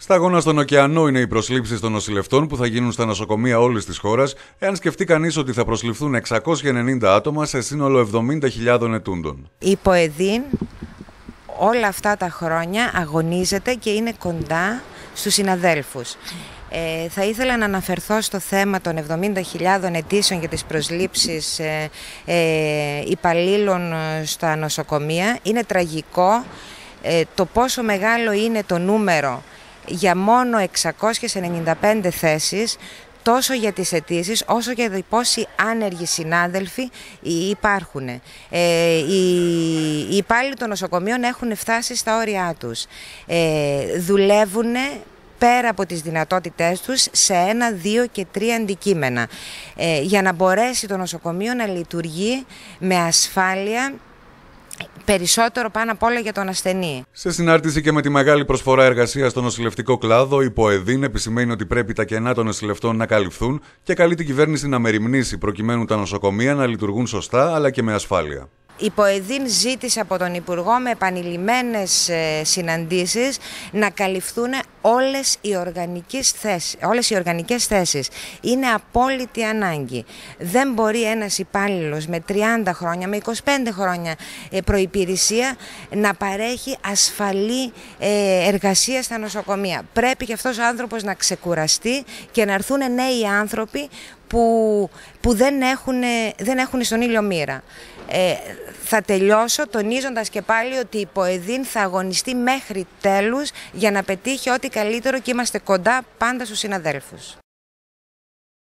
Στα αγώνα στον ωκεανό είναι οι προσλήψεις των νοσηλευτών που θα γίνουν στα νοσοκομεία όλης της χώρας, εάν σκεφτεί κανείς ότι θα προσληφθούν 690 άτομα σε σύνολο 70.000 ετούντων. Η ΠΟΕΔΗΝ όλα αυτά τα χρόνια αγωνίζεται και είναι κοντά στους συναδέλφους. Ε, θα ήθελα να αναφερθώ στο θέμα των 70.000 αιτήσεων για τις προσλήψεις ε, ε, υπαλλήλων ε, στα νοσοκομεία. Είναι τραγικό ε, το πόσο μεγάλο είναι το νούμερο για μόνο 695 θέσεις τόσο για τις αιτήσεις, όσο για για πόσοι άνεργοι συνάδελφοι υπάρχουν. Ε, οι, οι υπάλληλοι των νοσοκομείων έχουν φτάσει στα όρια τους. Ε, δουλεύουν πέρα από τις δυνατότητές τους σε ένα, δύο και τρία αντικείμενα ε, για να μπορέσει το νοσοκομείο να λειτουργεί με ασφάλεια Περισσότερο πάνω απ' όλα για τον ασθενή. Σε συνάρτηση και με τη μεγάλη προσφορά εργασίας στο νοσηλευτικό κλάδο, η ΠΟΕΔΗΝ επισημαίνει ότι πρέπει τα κενά των νοσηλευτών να καλυφθούν και καλεί την κυβέρνηση να μεριμνήσει προκειμένου τα νοσοκομεία να λειτουργούν σωστά αλλά και με ασφάλεια. Η ΠΟΕΔΗΝ ζήτησε από τον Υπουργό με επανειλημμένες ε, συναντήσεις να καλυφθούν όλες οι, οργανικές θέσεις, όλες οι οργανικές Είναι απόλυτη ανάγκη. Δεν μπορεί ένας υπάλληλος με 30 χρόνια, με 25 χρόνια ε, προϋπηρεσία να παρέχει ασφαλή ε, εργασία στα νοσοκομεία. Πρέπει και αυτός ο άνθρωπος να ξεκουραστεί και να έρθουν νέοι άνθρωποι που, που δεν, έχουν, ε, δεν έχουν στον ήλιο μοίρα. θα τελειώσω τονίζοντας και πάλι ότι η Ποεδίν θα αγωνιστεί μέχρι τέλους για να πετύχει ό,τι καλύτερο και είμαστε κοντά πάντα στους συναδέλφους.